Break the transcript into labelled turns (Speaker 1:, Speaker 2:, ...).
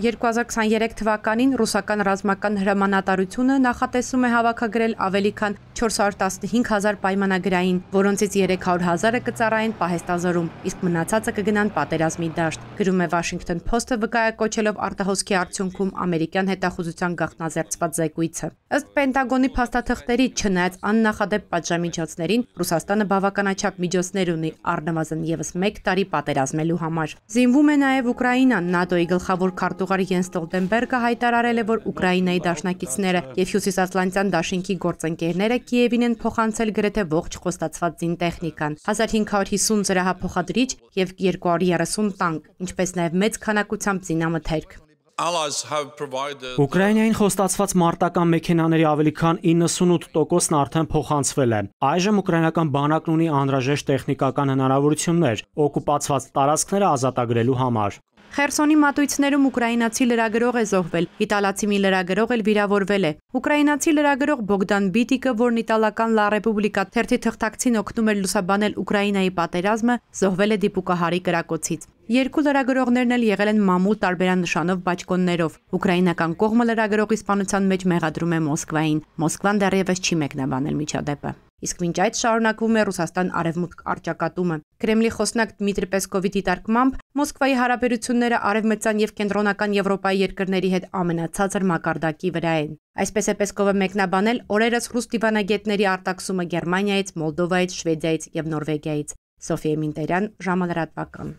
Speaker 1: 2023 թվականին ռուսական ռազմական հրամանատարությունը նախատեսում է հավաքագրել ավելի քան 415.000 պայմանագրային, որոնցից 300.000-ը կծառայեն պահեստազորում, իսկ մնացածը կգնան պատերազմի դաշտ։ Գրում է Washington Post-ը վկայակոչելով արտահոսքի արդյունքում ամերիկյան հետախուզության գաղտնազերծված զեկույցը։ Ըստ Պենտագոնի փաստաթղթերի, չնայած աննախադեպ պատժամիջոցներին, Ռուսաստանը բավականաչափ միջոցներ ունի առնվազն եւս 1 տարի պատերազմելու համար։ Զինվում է նաեւ Ուկրաինան, ՆԱՏՕ-ի գլխավոր քարտու քարտուղար Յեն Ստոլտենբերգը հայտարարել է, որ Ուկրաինայի դաշնակիցները եւ Հյուսիսատլանտյան դաշինքի գործընկերները Կիևին են փոխանցել գրեթե ողջ խոստացված զինտեխնիկան, 1550 զրահափոխադրիչ եւ 230 տանկ, ինչպես նաեւ մեծ քանակությամբ զինամթերք։
Speaker 2: Ուկրաինային խոստացված մարտական մեքենաների ավելի քան 98%-ն արդեն փոխանցվել է։ Այժմ ուկրաինական բանակն ունի անհրաժեշտ տեխնիկական հնարավորություններ օկուպացված տարածքները ազատագրելու համար։
Speaker 1: Խերսոնի մատույցներում ուկրաինացի լրագրող է զոհվել, իտալացի մի լրագրող էլ վիրավորվել է։ Ուկրաինացի լրագրող Բոգդան Բիտիկը, որն իտալական Լա Ռեպուբլիկա թերթի թղթակցին օգնում էր լուսաբանել Ուկրաինայի պատերազմը, զոհվել է դիպուկահարի կրակոցից։ Երկու լրագրողներն էլ եղել են մամուլ տարբերանշանով բաճկոններով։ Ուկրաինական կողմը լրագրողի սպանության մեջ մեղադրում է Մոսկվային։ Մոսկվան դեռևս չի մեկնաբանել միջադեպը։ Իսկ մինչ այդ շարունակվում է Ռուսաստան-Արևմուտք արճակատումը։ Կրեմլի խոսնակ Դմիտրի Պեսկովի դիտարկմամբ Մոսկվայի հարաբերությունները արևմտյան եւ կենտրոնական Եվրոպայի երկրների հետ ամենացածր մակարդակի վրա են։ Այսպես է Պեսկովը մեկնաբանել օրերս ռուս դիվանագետների արտաքսումը Գերմանիայից, Մոլդովայից, Շվեդիայից եւ Նորվեգիայից։ Սոֆիա Մինտերյան, ժամանրատվական։